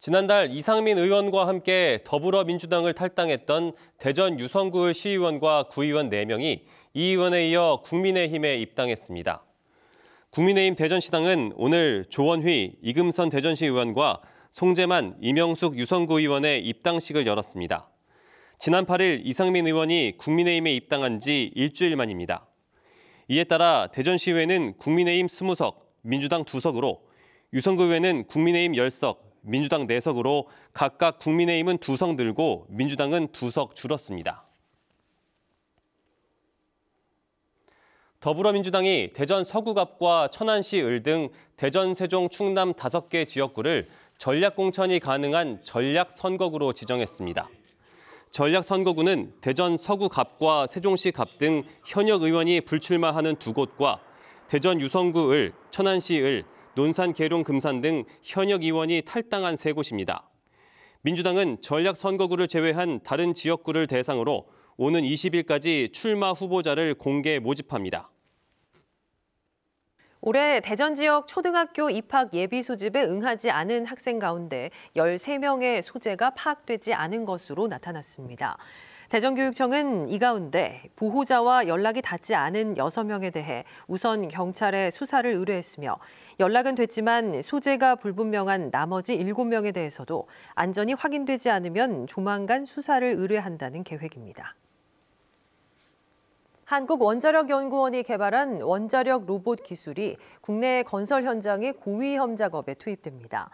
지난달 이상민 의원과 함께 더불어민주당을 탈당했던 대전 유성구 시의원과 구의원 4명이 이 의원에 이어 국민의힘에 입당했습니다. 국민의힘 대전시당은 오늘 조원휘, 이금선 대전시 의원과 송재만, 이명숙 유성구 의원의 입당식을 열었습니다. 지난 8일 이상민 의원이 국민의힘에 입당한 지 일주일 만입니다. 이에 따라 대전시회는 국민의힘 20석, 민주당 2석으로 유성구 의회는 국민의힘 10석, 민주당 내석으로 각각 국민의힘은 두석 늘고 민주당은 두 석 줄었습니다. 더불어민주당이 대전 서구갑과 천안시 을 등 대전, 세종, 충남 다섯 개 지역구를 전략공천이 가능한 전략선거구로 지정했습니다. 전략선거구는 대전 서구갑과 세종시 갑 등 현역 의원이 불출마하는 두 곳과 대전 유성구 을, 천안시 을, 논산, 계룡, 금산 등 현역 의원이 탈당한 세 곳입니다. 민주당은 전략 선거구를 제외한 다른 지역구를 대상으로 오는 20일까지 출마 후보자를 공개 모집합니다. 올해 대전 지역 초등학교 입학 예비 소집에 응하지 않은 학생 가운데 13명의 소재가 파악되지 않은 것으로 나타났습니다. 대전교육청은 이 가운데 보호자와 연락이 닿지 않은 6명에 대해 우선 경찰에 수사를 의뢰했으며 연락은 됐지만 소재가 불분명한 나머지 7명에 대해서도 안전이 확인되지 않으면 조만간 수사를 의뢰한다는 계획입니다. 한국원자력연구원이 개발한 원자력 로봇 기술이 국내 건설 현장의 고위험 작업에 투입됩니다.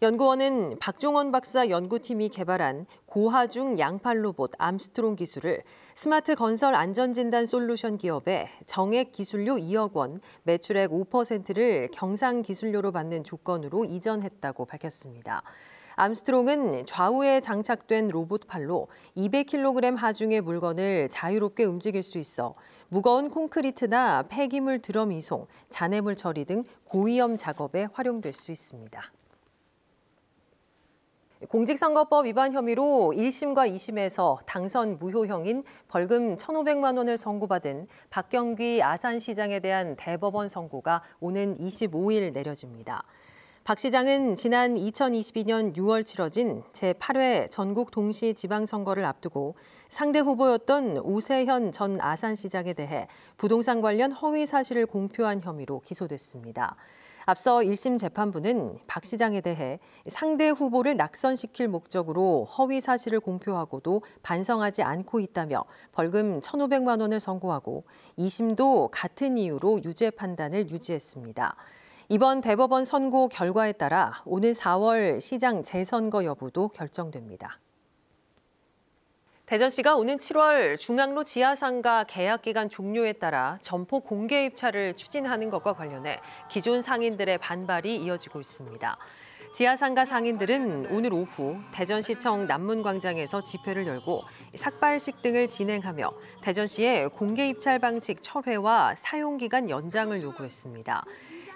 연구원은 박종원 박사 연구팀이 개발한 고하중 양팔 로봇 암스트롱 기술을 스마트 건설 안전진단 솔루션 기업에 정액 기술료 2억 원, 매출액 5%를 경상 기술료로 받는 조건으로 이전했다고 밝혔습니다. 암스트롱은 좌우에 장착된 로봇 팔로 200kg 하중의 물건을 자유롭게 움직일 수 있어 무거운 콘크리트나 폐기물 드럼 이송, 잔해물 처리 등 고위험 작업에 활용될 수 있습니다. 공직선거법 위반 혐의로 1심과 2심에서 당선 무효형인 벌금 1,500만 원을 선고받은 박경기 아산시장에 대한 대법원 선고가 오는 25일 내려집니다. 박 시장은 지난 2022년 6월 치러진 제8회 전국 동시 지방선거를 앞두고 상대 후보였던 오세현 전 아산시장에 대해 부동산 관련 허위 사실을 공표한 혐의로 기소됐습니다. 앞서 1심 재판부는 박 시장에 대해 상대 후보를 낙선시킬 목적으로 허위 사실을 공표하고도 반성하지 않고 있다며 벌금 1,500만 원을 선고하고 2심도 같은 이유로 유죄 판단을 유지했습니다. 이번 대법원 선고 결과에 따라 오는 4월 시장 재선거 여부도 결정됩니다. 대전시가 오는 7월 중앙로 지하상가 계약 기간 종료에 따라 점포 공개 입찰을 추진하는 것과 관련해 기존 상인들의 반발이 이어지고 있습니다. 지하상가 상인들은 오늘 오후 대전시청 남문광장에서 집회를 열고 삭발식 등을 진행하며 대전시의 공개 입찰 방식 철회와 사용기간 연장을 요구했습니다.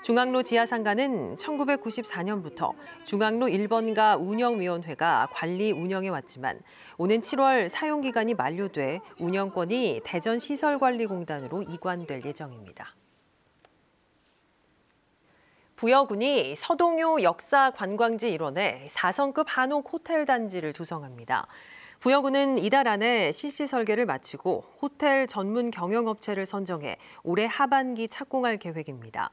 중앙로 지하상가는 1994년부터 중앙로 1번가 운영위원회가 관리 운영해 왔지만 오는 7월 사용기간이 만료돼 운영권이 대전시설관리공단으로 이관될 예정입니다. 부여군이 서동요 역사관광지 일원에 4성급 한옥 호텔 단지를 조성합니다. 부여군은 이달 안에 실시 설계를 마치고 호텔 전문 경영업체를 선정해 올해 하반기 착공할 계획입니다.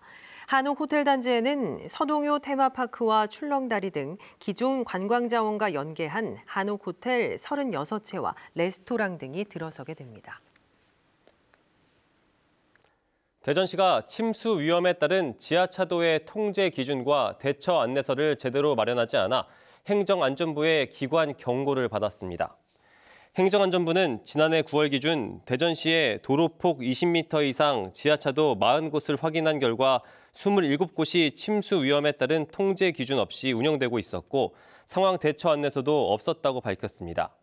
한옥 호텔 단지에는 서동요 테마파크와 출렁다리 등 기존 관광 자원과 연계한 한옥 호텔 36채와 레스토랑 등이 들어서게 됩니다. 대전시가 침수 위험에 따른 지하차도의 통제 기준과 대처 안내서를 제대로 마련하지 않아 행정안전부의 기관 경고를 받았습니다. 행정안전부는 지난해 9월 기준 대전시의 도로폭 20m 이상 지하차도 40곳을 확인한 결과 27곳이 침수 위험에 따른 통제 기준 없이 운영되고 있었고 상황 대처 안내서도 없었다고 밝혔습니다.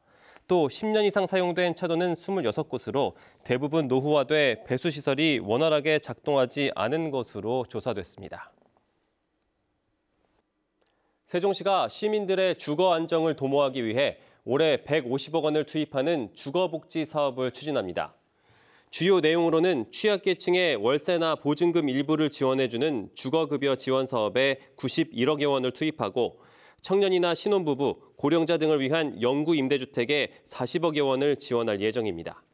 또 10년 이상 사용된 차도는 26곳으로 대부분 노후화돼 배수시설이 원활하게 작동하지 않은 것으로 조사됐습니다. 세종시가 시민들의 주거 안정을 도모하기 위해 올해 150억 원을 투입하는 주거복지 사업을 추진합니다. 주요 내용으로는 취약계층의 월세나 보증금 일부를 지원해주는 주거급여 지원 사업에 91억여 원을 투입하고 청년이나 신혼부부, 고령자 등을 위한 영구 임대주택에 40억여 원을 지원할 예정입니다.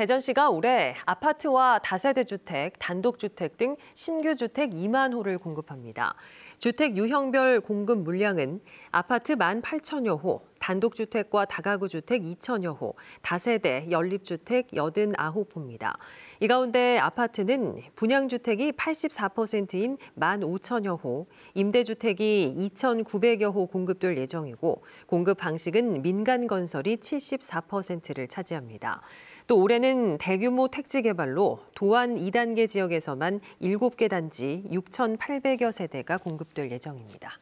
대전시가 올해 아파트와 다세대 주택, 단독주택 등 신규 주택 2만 호를 공급합니다. 주택 유형별 공급 물량은 아파트 1만 8천여 호, 단독주택과 다가구 주택 2천여 호, 다세대, 연립주택 89호입니다. 이 가운데 아파트는 분양주택이 84%인 1만 5천여 호, 임대주택이 2,900여 호 공급될 예정이고 공급 방식은 민간 건설이 74%를 차지합니다. 또 올해는 대규모 택지 개발로 도안 2단계 지역에서만 7개 단지 6,800여 세대가 공급될 예정입니다.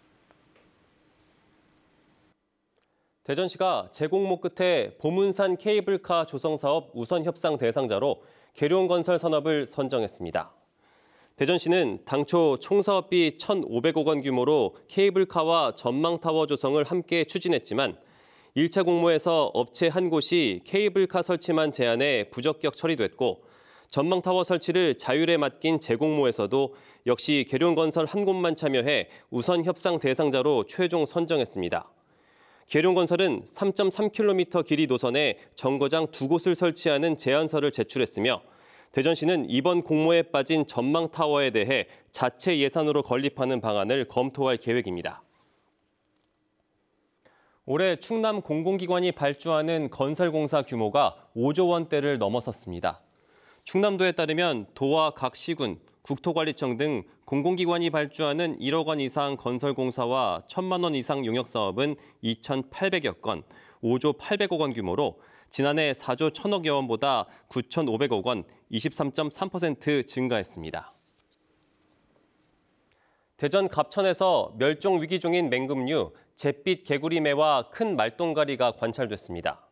대전시가 제공목 끝에 보문산 케이블카 조성 사업 우선 협상 대상자로 계룡건설 산업을 선정했습니다. 대전시는 당초 총사업비 1,500억 원 규모로 케이블카와 전망타워 조성을 함께 추진했지만 1차 공모에서 업체 한 곳이 케이블카 설치만 제안해 부적격 처리됐고 전망타워 설치를 자율에 맡긴 재공모에서도 역시 계룡건설 한 곳만 참여해 우선 협상 대상자로 최종 선정했습니다. 계룡건설은 3.3km 길이 노선에 정거장 두 곳을 설치하는 제안서를 제출했으며 대전시는 이번 공모에 빠진 전망타워에 대해 자체 예산으로 건립하는 방안을 검토할 계획입니다. 올해 충남 공공기관이 발주하는 건설공사 규모가 5조 원대를 넘어섰습니다. 충남도에 따르면 도와 각 시군, 국토관리청 등 공공기관이 발주하는 1억 원 이상 건설공사와 1천만 원 이상 용역사업은 2,800여 건, 5조 800억 원 규모로 지난해 4조 1천억여 원보다 9,500억 원, 23.3% 증가했습니다. 대전 갑천에서 멸종 위기 중인 맹금류, 잿빛 개구리매와 큰 말똥가리가 관찰됐습니다.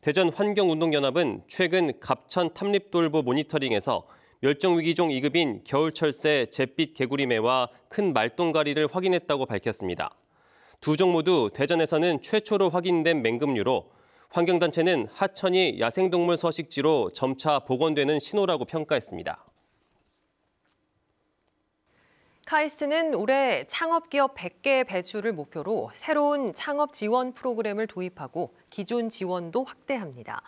대전 환경운동연합은 최근 갑천 탐립돌보 모니터링에서 멸종위기종 2급인 겨울철새 잿빛 개구리매와 큰 말똥가리를 확인했다고 밝혔습니다. 두 종 모두 대전에서는 최초로 확인된 맹금류로 환경단체는 하천이 야생동물 서식지로 점차 복원되는 신호라고 평가했습니다. 카이스트는 올해 창업기업 100개 배출을 목표로 새로운 창업 지원 프로그램을 도입하고 기존 지원도 확대합니다.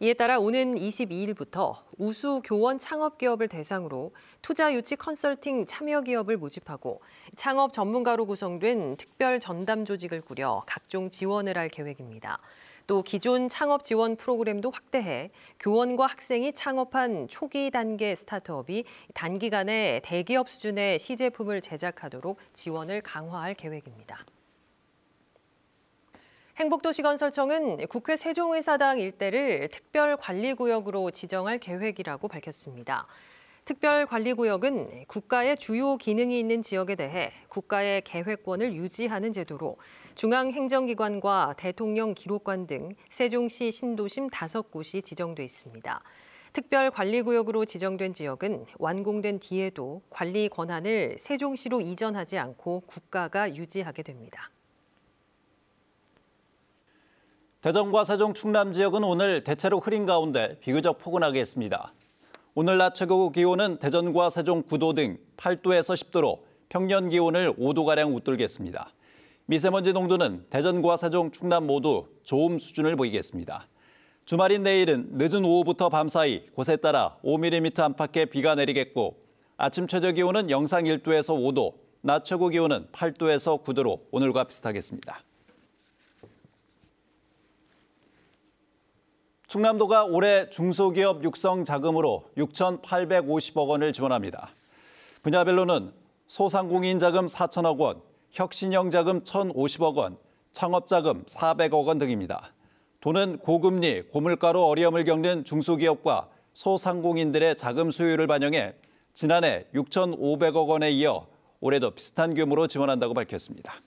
이에 따라 오는 22일부터 우수 교원 창업 기업을 대상으로 투자 유치 컨설팅 참여 기업을 모집하고 창업 전문가로 구성된 특별 전담 조직을 꾸려 각종 지원을 할 계획입니다. 또 기존 창업 지원 프로그램도 확대해 교원과 학생이 창업한 초기 단계 스타트업이 단기간에 대기업 수준의 시제품을 제작하도록 지원을 강화할 계획입니다. 행복도시건설청은 국회 세종회사당 일대를 특별관리구역으로 지정할 계획이라고 밝혔습니다. 특별관리구역은 국가의 주요 기능이 있는 지역에 대해 국가의 계획권을 유지하는 제도로 중앙행정기관과 대통령 기록관 등 세종시 신도심 다섯 곳이 지정돼 있습니다. 특별관리구역으로 지정된 지역은 완공된 뒤에도 관리 권한을 세종시로 이전하지 않고 국가가 유지하게 됩니다. 대전과 세종 충남 지역은 오늘 대체로 흐린 가운데 비교적 포근하게 했습니다. 오늘 낮 최고 기온은 대전과 세종 9도 등 8도에서 10도로 평년 기온을 5도가량 웃돌겠습니다. 미세먼지 농도는 대전과 세종, 충남 모두 좋음 수준을 보이겠습니다. 주말인 내일은 늦은 오후부터 밤사이 곳에 따라 5mm 안팎의 비가 내리겠고 아침 최저 기온은 영상 1도에서 5도, 낮 최고 기온은 8도에서 9도로 오늘과 비슷하겠습니다. 충남도가 올해 중소기업 육성 자금으로 6,850억 원을 지원합니다. 분야별로는 소상공인 자금 4천억 원, 혁신형 자금 1,050억 원, 창업자금 400억 원 등입니다. 돈은 고금리, 고물가로 어려움을 겪는 중소기업과 소상공인들의 자금 수요를 반영해 지난해 6,500억 원에 이어 올해도 비슷한 규모로 지원한다고 밝혔습니다.